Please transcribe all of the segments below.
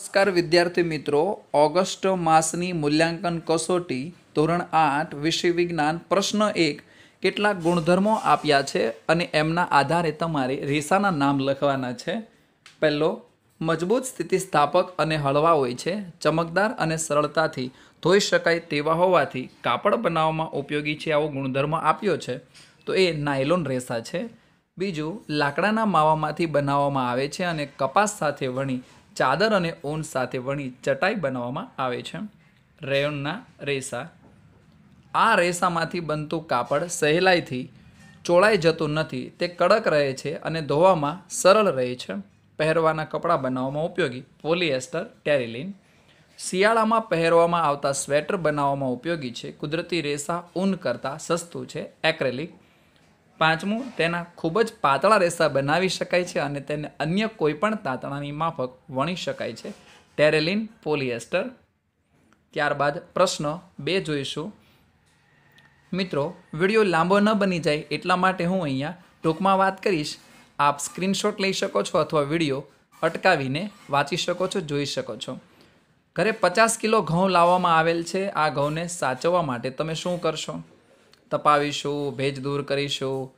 નમસ્કાર વિદ્યાર્થી મિત્રો ઓગસ્ટ માસની મૂલ્યાંકન કસોટી ધોરણ આઠ વિષય વિજ્ઞાન પ્રશ્ન એક કેટલાક ગુણધર્મો આપ્યા છે અને એમના આધારે તમારે રેસાના નામ લખવાના છે પહેલો મજબૂત સ્થિતિસ્થાપક અને હળવા હોય છે ચમકદાર અને સરળતાથી ધોઈ શકાય તેવા હોવાથી કાપડ બનાવવામાં ઉપયોગી છે આવો ગુણધર્મ આપ્યો છે તો એ નાયલોન રેસા છે બીજું લાકડાના માવામાંથી બનાવવામાં આવે છે અને કપાસ સાથે વણી ચાદર અને ઊન સાથે વણી ચટાઈ બનાવવામાં આવે છે રેયોનના રેસા આ રેસામાંથી બનતું કાપડ સહેલાઈથી ચોળાઈ જતું નથી તે કડક રહે છે અને ધોવામાં સરળ રહે છે પહેરવાના કપડાં બનાવવામાં ઉપયોગી પોલિએસ્ટર ટેરિલિન શિયાળામાં પહેરવામાં આવતા સ્વેટર બનાવવામાં ઉપયોગી છે કુદરતી રેસા ઊન કરતાં સસ્તું છે એક્રેલિક પાંચમું તેના ખૂબ જ પાતળા રેસા બનાવી શકાય છે અને તેને અન્ય કોઈપણ તાતણાની માફક વણી શકાય છે ટેરેલિન પોલિએસ્ટર ત્યારબાદ પ્રશ્ન બે જોઈશું મિત્રો વિડીયો લાંબો ન બની જાય એટલા માટે હું અહીંયા ટૂંકમાં વાત કરીશ આપ સ્ક્રીનશોટ લઈ શકો છો અથવા વિડીયો અટકાવીને વાંચી શકો છો જોઈ શકો છો ઘરે પચાસ કિલો ઘઉં લાવવામાં આવેલ છે આ ઘઉંને સાચવવા માટે તમે શું કરશો તપાવીશું ભેજ દૂર કરીશું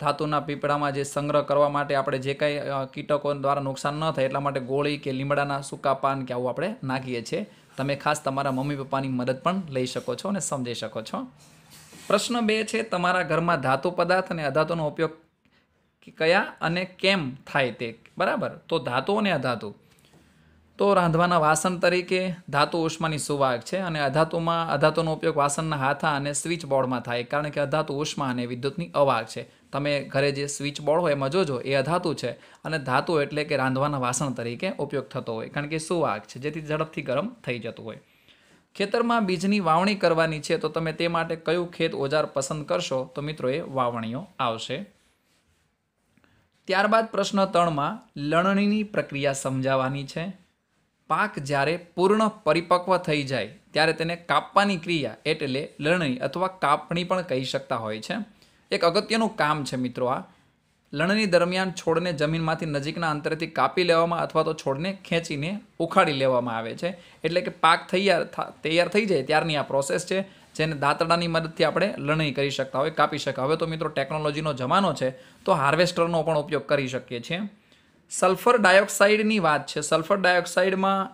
ધાતુના પીપળામાં જે સંગ્રહ કરવા માટે આપણે જે કાંઈ કીટકો દ્વારા નુકસાન ન થાય એટલા માટે ગોળી કે લીમડાના સૂકા પાન કે આવું આપણે નાખીએ છીએ તમે ખાસ તમારા મમ્મી પપ્પાની મદદ પણ લઈ શકો છો અને સમજી શકો છો પ્રશ્ન બે છે તમારા ઘરમાં ધાતુ પદાર્થ અને અધાતુનો ઉપયોગ કયા અને કેમ થાય તે બરાબર તો ધાતુ અને અધાતુ તો રાંધવાના વાસણ તરીકે ધાતુ ઉષ્માની સુવાહક છે અને અધાતુમાં અધાતુનો ઉપયોગ વાસણના હાથા અને સ્વિચ બોર્ડમાં થાય કારણ કે અધાતુ ઉષ્મા અને વિદ્યુતની અવાહક છે તમે ઘરે જે સ્વિચ બોર્ડ હોય એમાં જોજો એ અધાતુ છે અને ધાતુ એટલે કે રાંધવાના વાસણ તરીકે ઉપયોગ થતો હોય કારણ કે સુવાહક છે જેથી ઝડપથી ગરમ થઈ જતું હોય ખેતરમાં બીજની વાવણી કરવાની છે તો તમે તે માટે કયું ખેત ઓજાર પસંદ કરશો તો મિત્રો એ વાવણીઓ આવશે ત્યારબાદ પ્રશ્ન ત્રણમાં લણણીની પ્રક્રિયા સમજાવવાની છે પાક જ્યારે પૂર્ણ પરિપક્વ થઈ જાય ત્યારે તેને કાપવાની ક્રિયા એટલે લણણી અથવા કાપણી પણ કહી શકતા હોય છે એક અગત્યનું કામ છે મિત્રો આ લણણી દરમિયાન છોડને જમીનમાંથી નજીકના અંતરેથી કાપી લેવામાં અથવા તો છોડને ખેંચીને ઉખાડી લેવામાં આવે છે એટલે કે પાક તૈયાર તૈયાર થઈ જાય ત્યારની આ પ્રોસેસ છે જેને દાંતડાની મદદથી આપણે લણણી કરી શકતા હોય કાપી શકતા હવે તો મિત્રો ટેકનોલોજીનો જમાનો છે તો હાર્વેસ્ટરનો પણ ઉપયોગ કરી શકીએ છીએ સલ્ફર ડાયોક્સાઇડની વાત છે સલ્ફર ડાયોક્સાઇડમાં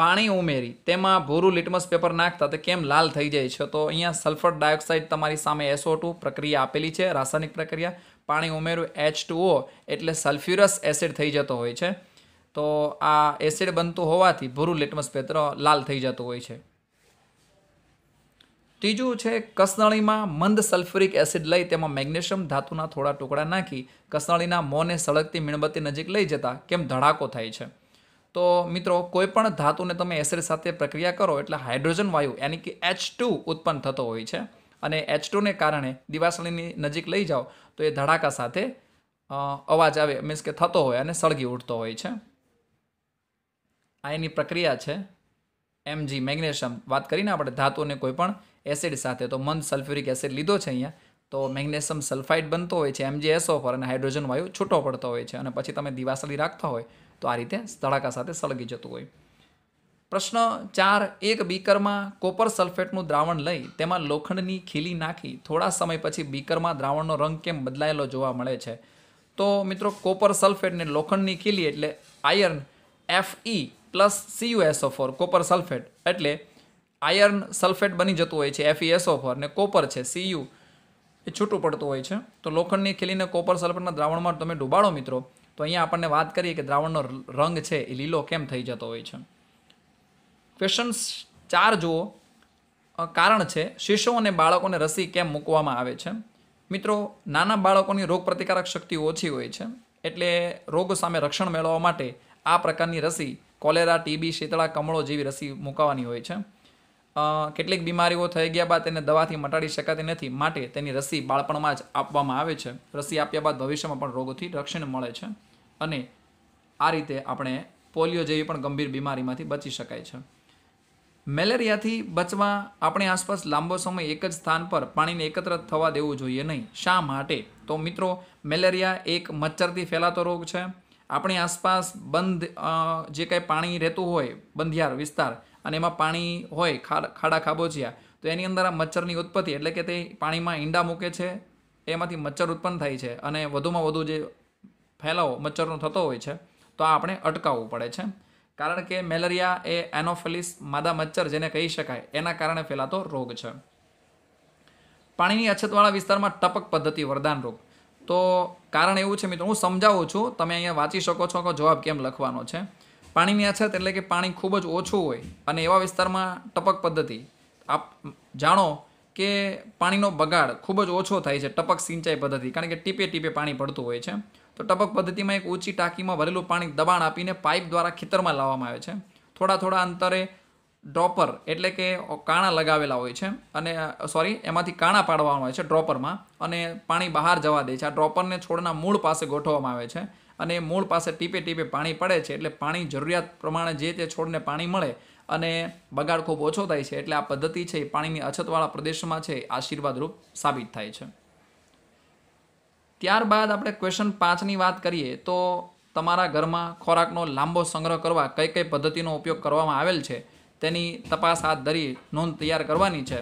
પાણી ઉમેરી તેમાં ભૂરું લિટમસ પેપર નાખતા તે કેમ લાલ થઈ જાય છે તો અહીંયા સલ્ફર ડાયોક્સાઇડ તમારી સામે એસઓ ટુ પ્રક્રિયા આપેલી છે રાસાયણિક પ્રક્રિયા પાણી ઉમેરું એચ ટુઓ એટલે સલ્ફ્યુરસ એસિડ થઈ જતો હોય છે તો આ એસિડ બનતું હોવાથી ભૂરું લિટમસ પેપર લાલ થઈ જતું હોય છે ત્રીજું છે કસનળીમાં મંદ સલ્ફરિક એસિડ લઈ તેમાં મેગ્નેશિયમ ધાતુના થોડા ટુકડા નાખી કસનળીના મોંને સળગતી મીણબત્તી નજીક લઈ જતાં કેમ ધડાકો થાય છે તો મિત્રો કોઈપણ ધાતુને તમે એસિડ સાથે પ્રક્રિયા કરો એટલે હાઇડ્રોજન વાયુ યાની કે એચ ટુ ઉત્પન્ન થતો હોય છે અને એચ ટુને કારણે દિવાસળીની નજીક લઈ જાઓ તો એ ધડાકા સાથે અવાજ આવે મીન્સ કે થતો હોય અને સળગી ઉઠતો હોય છે આ એની પ્રક્રિયા છે એમજી મેગ્નેશિયમ વાત કરીને આપણે ધાતુને કોઈપણ એસિડ સાથે તો મંદ સલ્ફ્યુરિક એસિડ લીધો છે અહીંયા તો મેગ્નેશિયમ સલ્ફાઇડ બનતો હોય છે એમજીએસઓ પર અને હાઇડ્રોજન વાયુ છૂટો પડતો હોય છે અને પછી તમે દિવાસળી રાખતા હોય તો આ રીતે ધડાકા સાથે સળગી જતું હોય પ્રશ્ન ચાર એક બીકરમાં કોપર સલ્ફેટનું દ્રાવણ લઈ તેમાં લોખંડની ખીલી નાખી થોડા સમય પછી બીકરમાં દ્રાવણનો રંગ કેમ બદલાયેલો જોવા મળે છે તો મિત્રો કોપર સલ્ફેટને લોખંડની ખીલી એટલે iron F E plus C U S O four copper sulphate એટલે આયર્ન સલ્ફેટ બની જતું હોય છે એફઈએસઓ ફોર ને કોપર છે સીયુ એ છૂટું પડતું હોય છે તો લોખંડની ખીલીને કોપર સલ્ફેટના દ્રાવણમાં તમે ડુબાડો મિત્રો તો અહીંયા આપણને વાત કરીએ કે દ્રાવણનો રંગ છે એ લીલો કેમ થઈ જતો હોય છે ક્વેશ્ચન ચાર જુઓ કારણ છે શિશુ અને બાળકોને રસી કેમ મૂકવામાં આવે છે મિત્રો નાના બાળકોની રોગ પ્રતિકારક શક્તિ ઓછી હોય છે એટલે રોગ સામે રક્ષણ મેળવવા માટે આ પ્રકારની રસી કોલેરા ટીબી શીતળા કમળો જેવી રસી મૂકવાની હોય છે કેટલીક બીમારીઓ થઈ ગયા બાદ તેને દવાથી મટાડી શકાતી નથી માટે તેની રસી બાળપણમાં જ આપવામાં આવે છે રસી આપ્યા બાદ ભવિષ્યમાં પણ રોગોથી રક્ષણ મળે છે અને આ રીતે આપણે પોલિયો જેવી પણ ગંભીર બીમારીમાંથી બચી શકાય છે મેલેરિયાથી બચવા આપણી આસપાસ લાંબો સમય એક જ સ્થાન પર પાણીને એકત્ર થવા દેવું જોઈએ નહીં શા માટે તો મિત્રો મેલેરિયા એક મચ્છરથી ફેલાતો રોગ છે આપણી આસપાસ બંધ જે કાંઈ પાણી રહેતું હોય બંધિયાર વિસ્તાર અને એમાં પાણી હોય ખાડા ખાડા ખાબોચિયા તો એની અંદર આ મચ્છરની ઉત્પત્તિ એટલે કે તે પાણીમાં ઈંડા મૂકે છે એમાંથી મચ્છર ઉત્પન્ન થાય છે અને વધુમાં વધુ જે ફેલાવો મચ્છરનો થતો હોય છે તો આ આપણે અટકાવવું પડે છે કારણ કે મેલેરિયા એ એનોફેલિસ માદા મચ્છર જેને કહી શકાય એના કારણે ફેલાતો રોગ છે પાણીની અછતવાળા વિસ્તારમાં ટપક પદ્ધતિ વરદાન રોગ તો કારણ એવું છે મિત્રો હું સમજાવું છું તમે અહીંયા વાંચી શકો છો કે જવાબ કેમ લખવાનો છે પાણીની અછત એટલે કે પાણી ખૂબ જ ઓછું હોય અને એવા વિસ્તારમાં ટપક પદ્ધતિ આપ જાણો કે પાણીનો બગાડ ખૂબ જ ઓછો થાય છે ટપક સિંચાઈ પદ્ધતિ કારણ કે ટીપે ટીપે પાણી પડતું હોય છે તો ટપક પદ્ધતિમાં એક ઊંચી ટાંકીમાં ભરેલું પાણી દબાણ આપીને પાઇપ દ્વારા ખેતરમાં લાવવામાં આવે છે થોડા થોડા અંતરે ડ્રોપર એટલે કે કાણા લગાવેલા હોય છે અને સોરી એમાંથી કાણા પાડવામાં આવે છે ડ્રોપરમાં અને પાણી બહાર જવા દે છે આ ડ્રોપરને છોડના મૂળ પાસે ગોઠવવામાં આવે છે અને મૂળ પાસે ટીપે ટીપે પાણી પડે છે એટલે પાણી જરૂરિયાત પ્રમાણે જે તે છોડને પાણી મળે અને બગાડ ખૂબ ઓછો થાય છે એટલે આ પદ્ધતિ છે એ પાણીની અછતવાળા પ્રદેશમાં છે આશીર્વાદરૂપ સાબિત થાય છે ત્યારબાદ આપણે ક્વેશ્ચન પાંચની વાત કરીએ તો તમારા ઘરમાં ખોરાકનો લાંબો સંગ્રહ કરવા કઈ કઈ પદ્ધતિનો ઉપયોગ કરવામાં આવેલ છે તેની તપાસ હાથ ધરી નોંધ તૈયાર કરવાની છે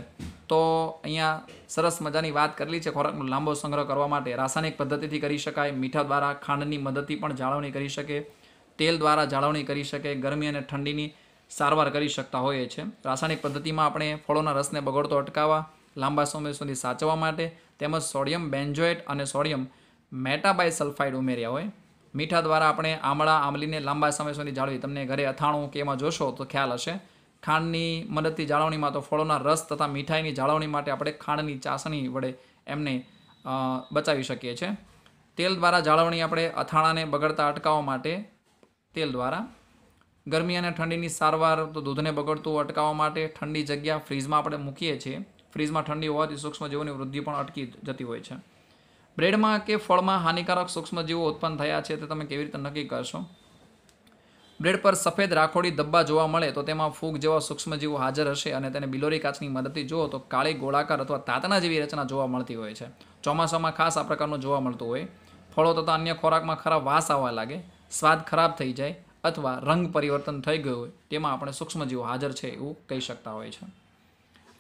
તો અહીંયા સરસ મજાની વાત કરેલી છે ખોરાકનો લાંબો સંગ્રહ કરવા માટે રાસાયણિક પદ્ધતિથી કરી શકાય મીઠા દ્વારા ખાંડની મદદથી પણ જાળવણી કરી શકે તેલ દ્વારા જાળવણી કરી શકે ગરમી અને ઠંડીની સારવાર કરી શકતા હોઈએ છીએ રાસાયણિક પદ્ધતિમાં આપણે ફળોના રસને બગડતો અટકાવવા લાંબા સમય સુધી સાચવવા માટે તેમજ સોડિયમ બેન્જોએટ અને સોડિયમ મેટાબાય સલ્ફાઇડ ઉમેર્યા હોય મીઠા દ્વારા આપણે આમળા આમલીને લાંબા સમય સુધી જાળવી તમને ઘરે અથાણું કે એમાં જોશો તો ખ્યાલ હશે ખાંડની મદદથી જાળવણીમાં તો ફળોના રસ તથા મીઠાઈની જાળવણી માટે આપણે ખાંડની ચાસણી વડે એમને બચાવી શકીએ છીએ તેલ દ્વારા જાળવણી આપણે અથાણાને બગડતા અટકાવવા માટે તેલ દ્વારા ગરમી અને ઠંડીની સારવાર તો દૂધને બગડતું અટકાવવા માટે ઠંડી જગ્યા ફ્રીજમાં આપણે મૂકીએ છીએ ફ્રીજમાં ઠંડી હોવાથી સૂક્ષ્મજીવોની વૃદ્ધિ પણ અટકી જતી હોય છે બ્રેડમાં કે ફળમાં હાનિકારક સૂક્ષ્મજીવો ઉત્પન્ન થયા છે તે તમે કેવી રીતે નક્કી કરશો બ્રેડ પર સફેદ રાખોડી ધબ્બા જોવા મળે તો તેમાં ફૂગ જેવા સૂક્ષ્મજીવો હાજર હશે અને તેને બિલોરી કાચની મદદથી જુઓ તો કાળી ગોળાકાર અથવા તાતના જેવી રચના જોવા મળતી હોય છે ચોમાસામાં ખાસ આ પ્રકારનું જોવા મળતું હોય ફળો તથા અન્ય ખોરાકમાં ખરાબ વાસ આવવા લાગે સ્વાદ ખરાબ થઈ જાય અથવા રંગ પરિવર્તન થઈ ગયું હોય તેમાં આપણે સૂક્ષ્મજીવો હાજર છે એવું કહી શકતા હોય છે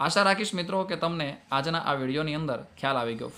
આશા રાખીશ મિત્રો કે તમને આજના આ વિડીયોની અંદર ખ્યાલ આવી ગયો